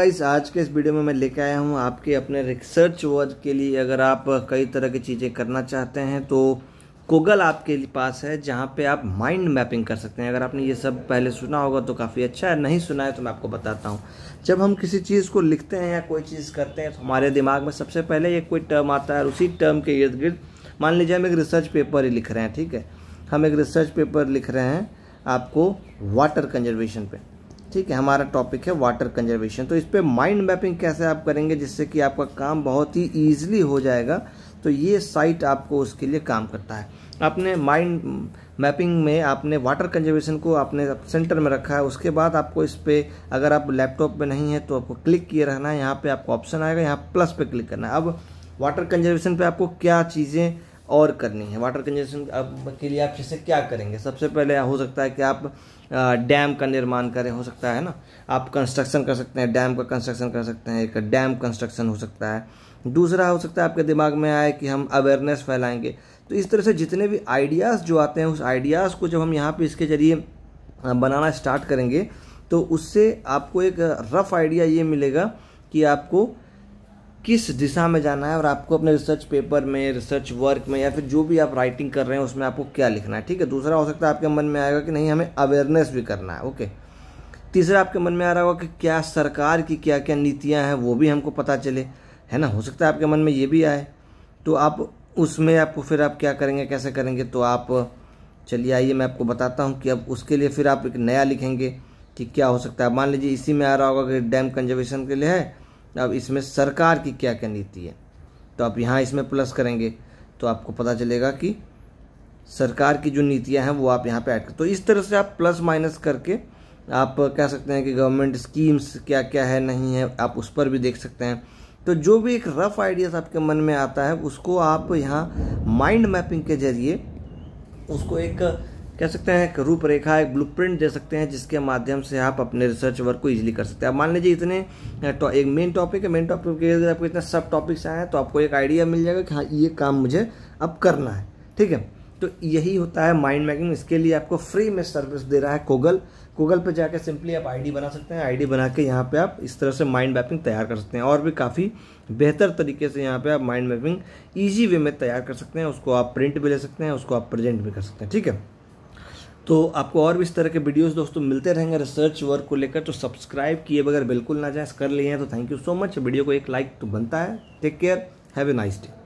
guys आज के इस वीडियो में मैं लेके आया हूँ आपके अपने रिसर्च वर्क के लिए अगर आप कई तरह की चीज़ें करना चाहते हैं तो गूगल आपके पास है जहाँ पे आप माइंड मैपिंग कर सकते हैं अगर आपने ये सब पहले सुना होगा तो काफ़ी अच्छा है नहीं सुना है तो मैं आपको बताता हूँ जब हम किसी चीज़ को लिखते हैं या कोई चीज़ करते हैं तो हमारे दिमाग में सबसे पहले ये कोई टर्म आता है उसी टर्म के इर्द गिर्द मान लीजिए हम एक रिसर्च पेपर ही लिख रहे हैं ठीक है हम एक रिसर्च पेपर लिख रहे हैं आपको वाटर कंजर्वेशन पर ठीक है हमारा टॉपिक है वाटर कंजर्वेशन तो इस पर माइंड मैपिंग कैसे आप करेंगे जिससे कि आपका काम बहुत ही ईजिली हो जाएगा तो ये साइट आपको उसके लिए काम करता है आपने माइंड मैपिंग में आपने वाटर कंजर्वेशन को आपने सेंटर में रखा है उसके बाद आपको इस पर अगर आप लैपटॉप पे नहीं है तो आपको क्लिक किए रहना है यहाँ पे आपको ऑप्शन आएगा यहाँ प्लस पे क्लिक करना है अब वाटर कंजर्वेशन पे आपको क्या चीज़ें और करनी है वाटर कंजेशन के लिए आप जैसे क्या करेंगे सबसे पहले हो सकता है कि आप डैम का निर्माण करें हो सकता है ना आप कंस्ट्रक्शन कर सकते हैं डैम का कंस्ट्रक्शन कर सकते हैं एक डैम कंस्ट्रक्शन हो सकता है दूसरा हो सकता है आपके दिमाग में आए कि हम अवेयरनेस फैलाएंगे तो इस तरह से जितने भी आइडियाज़ जो आते हैं उस आइडियाज़ को जब हम यहाँ पे इसके ज़रिए बनाना स्टार्ट करेंगे तो उससे आपको एक रफ़ आइडिया ये मिलेगा कि आपको किस दिशा में जाना है और आपको अपने रिसर्च पेपर में रिसर्च वर्क में या फिर जो भी आप राइटिंग कर रहे हैं उसमें आपको क्या लिखना है ठीक है दूसरा हो सकता है आपके मन में आएगा कि नहीं हमें अवेयरनेस भी करना है ओके तीसरा आपके मन में आ रहा होगा कि क्या सरकार की क्या क्या नीतियाँ हैं वो भी हमको पता चले है ना हो सकता है आपके मन में ये भी आए तो आप उसमें आपको फिर आप क्या करेंगे कैसे करेंगे तो आप चलिए आइए मैं आपको बताता हूँ कि अब उसके लिए फिर आप एक नया लिखेंगे कि क्या हो सकता है मान लीजिए इसी में आ रहा होगा कि डैम कंजर्वेशन के लिए है अब इसमें सरकार की क्या क्या नीति है तो आप यहाँ इसमें प्लस करेंगे तो आपको पता चलेगा कि सरकार की जो नीतियाँ हैं वो आप यहाँ पे ऐड कर तो इस तरह से आप प्लस माइनस करके आप कह सकते हैं कि गवर्नमेंट स्कीम्स क्या क्या है नहीं है आप उस पर भी देख सकते हैं तो जो भी एक रफ आइडियाज़ आपके मन में आता है उसको आप यहाँ माइंड मैपिंग के जरिए उसको एक कह सकते हैं एक रूपरेखा एक ब्लूप्रिंट दे सकते हैं जिसके माध्यम से आप अपने रिसर्च वर्क को ईजिली कर सकते हैं अब मान लीजिए इतने तो एक मेन टॉपिक है मेन टॉपिक के अगर आपको इतने सब टॉपिक्स आए हैं तो आपको एक आइडिया मिल जाएगा कि हाँ ये काम मुझे अब करना है ठीक है तो यही होता है माइंड मैपिंग इसके लिए आपको फ्री में सर्विस दे रहा है गूगल गूगल पे जाकर सिंपली आप आईडी बना सकते हैं आईडी बना के यहाँ पे आप इस तरह से माइंड मैपिंग तैयार कर सकते हैं और भी काफ़ी बेहतर तरीके से यहाँ पे आप माइंड मैपिंग इजी वे में तैयार कर सकते हैं उसको आप प्रिंट भी ले सकते हैं उसको आप प्रेजेंट भी कर सकते हैं ठीक है तो आपको और भी इस तरह के वीडियोस दोस्तों मिलते रहेंगे रिसर्च वर्क को लेकर तो सब्सक्राइब किए बगैर बिल्कुल ना जाए कर लिए हैं तो thank you so much video को एक लाइक तो बनता है take care have a nice day